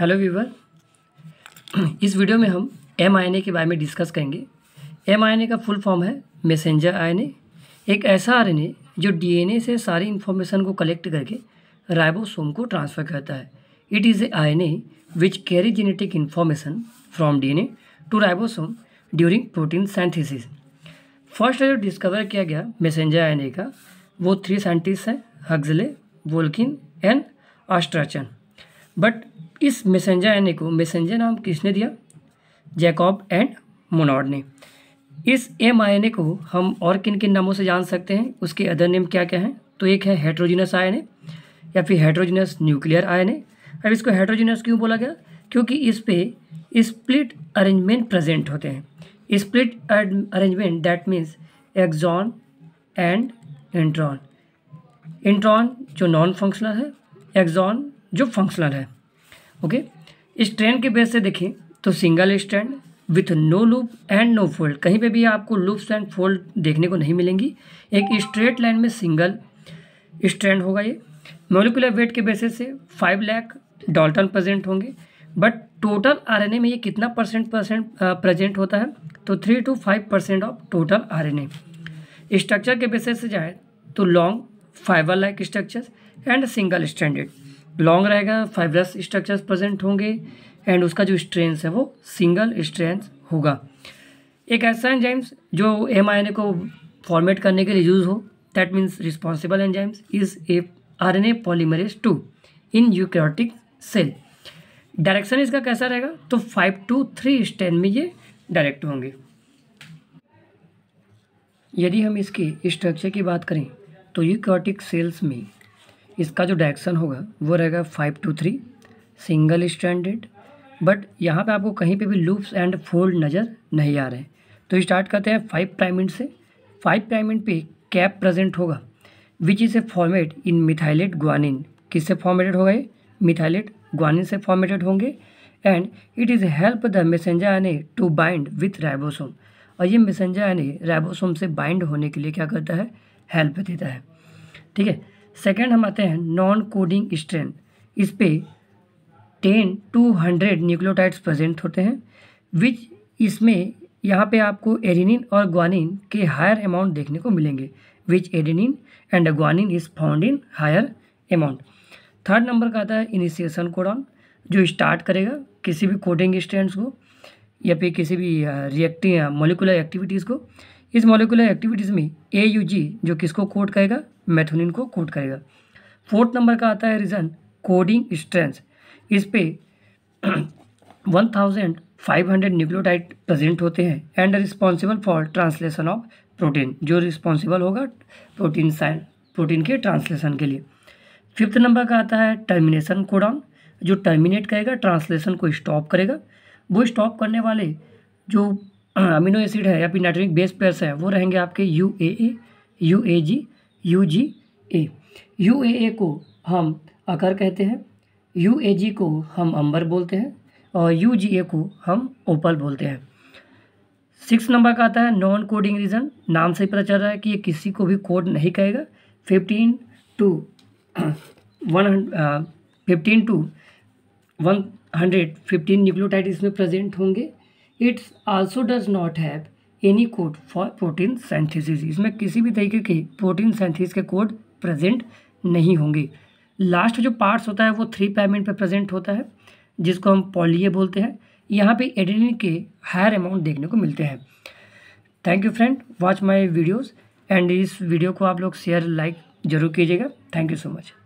hello viewer इस video में हम एम आई के बारे में डिस्कस करेंगे एम आई का फुल फॉर्म है मैसेंजर आई एक ऐसा आर जो डीएनए से सारी इन्फॉर्मेशन को कलेक्ट करके राइबोसोम को ट्रांसफ़र करता है it is A I N A which carry genetic information from D N A to ribosome during protein synthesis first जो डिस्कवर किया गया मैसेंजर आई का वो थ्री साइंटिस्ट हैं Huxley Volkin and Astrachan but इस messenger N A को messenger नाम किसने दिया जैकॉब एंड मोनॉड ने इस एम आई एन ए को हम और किन किन नामों से जान सकते हैं उसके अदर नेम क्या क्या हैं तो एक है आई आयन ए या फिर हेट्रोजिनस न्यूक्लियर आयन ए अब इसको हेट्रोजिनस क्यों बोला गया क्योंकि इस पे स्प्लिट अरेंजमेंट प्रेजेंट होते हैं split arrangement that means exon and intron intron जो नॉन फंक्शनल है एक्जॉन जो फंक्शनल है ओके इस ट्रेंड के बेस से देखें तो single strand with no loop and no fold कहीं पे भी आपको लूप्स एंड फोल्ड देखने को नहीं मिलेंगी एक स्ट्रेट लाइन में सिंगल स्टैंड होगा ये मोलिकुलर वेट के बेसिस से फाइव लैख डॉल्टन प्रेजेंट होंगे बट टोटल आरएनए में ये कितना परसेंट परसेंट प्रेजेंट होता है तो three two five percent of total RNA structure के बेसिस से जाए तो long fibre like structure and single stranded long रहेगा फाइबरस स्ट्रक्चर्स प्रेजेंट होंगे एंड उसका जो स्ट्रेंथ है वो सिंगल स्ट्रेंथ होगा एक ऐसा एंजाइम्स जो एम को फॉर्मेट करने के लिए यूज़ हो that means responsible enzymes is A R N A polymerase two in eukaryotic cell direction इसका कैसा रहेगा तो फाइव टू थ्री स्टेन में ये डायरेक्ट होंगे यदि हम इसके स्ट्रक्चर की बात करें तो यूक्रोटिक सेल्स में इसका जो डायरेक्शन होगा वो रहेगा five to three single stranded but यहाँ पे आपको कहीं पे भी लूप्स एंड फोल्ड नज़र नहीं आ रहे तो स्टार्ट करते हैं फाइव प्राइमेंट से फाइव प्राइमेंट पे कैप प्रेजेंट होगा which is a format in methylate guanine किससे फॉर्मेटेड होगा ये मिथाइलेट ग्वानिन से फॉर्मेटेड होंगे and it is help the messenger आने टू बाइंड विथ राइबोसोम और ये मैसेंजर आने राइबोसोम से बाइंड होने के लिए क्या करता है हेल्प देता है ठीक है सेकेंड हम आते हैं नॉन कोडिंग स्ट्रेन इस पर ten to hundred nucleotides present होते हैं विच इसमें यहाँ पे आपको एडिनिन और ग्वानिन के हायर अमाउंट देखने को मिलेंगे which adenine and guanine is found in higher amount third number का आता है इनिशिएशन कोडॉन जो स्टार्ट करेगा किसी भी कोडिंग स्टैंड को या फिर किसी भी रिएक्टिव मोलिकुलर एक्टिविटीज़ को इस मॉलिकुलर एक्टिविटीज़ में ए यू जी जो किसको कोट करेगा मैथोनिन को कोट करेगा फोर्थ नंबर का आता है रीज़न कोडिंग स्ट्रेंथ इस पे हंड्रेड न्यूक्लोटाइट प्रजेंट होते हैं and responsible for translation of protein जो रिस्पॉन्सिबल होगा प्रोटीन साइन प्रोटीन के ट्रांसलेशन के लिए फिफ्थ नंबर का आता है टर्मिनेशन कोडाउन जो टर्मिनेट करेगा ट्रांसलेशन को स्टॉप करेगा वो स्टॉप करने वाले जो अमीनो एसिड है या फिर नाइट्रोनिक बेस पेयर्स है वो रहेंगे आपके U A A U A G U G A U A A को हम अकर कहते हैं यू ए जी को हम अंबर बोलते हैं और यू जी ए को हम ओपल बोलते हैं सिक्स नंबर का आता है नॉन कोडिंग रीजन नाम से ही पता चल रहा है कि ये किसी को भी कोड नहीं कहेगा fifteen to one fifteen to one hundred fifteen nucleotide इसमें प्रेजेंट होंगे it's also does not have any code for protein synthesis इसमें किसी भी तरीके के प्रोटीन सेंथिस के कोड प्रेजेंट नहीं होंगे लास्ट जो पार्ट्स होता है वो थ्री पैमेंट पर प्रेजेंट होता है जिसको हम पॉलिए बोलते हैं यहाँ पे एडिटिन के हायर अमाउंट देखने को मिलते हैं thank you friend watch my videos and इस वीडियो को आप लोग शेयर लाइक ज़रूर कीजिएगा थैंक यू सो मच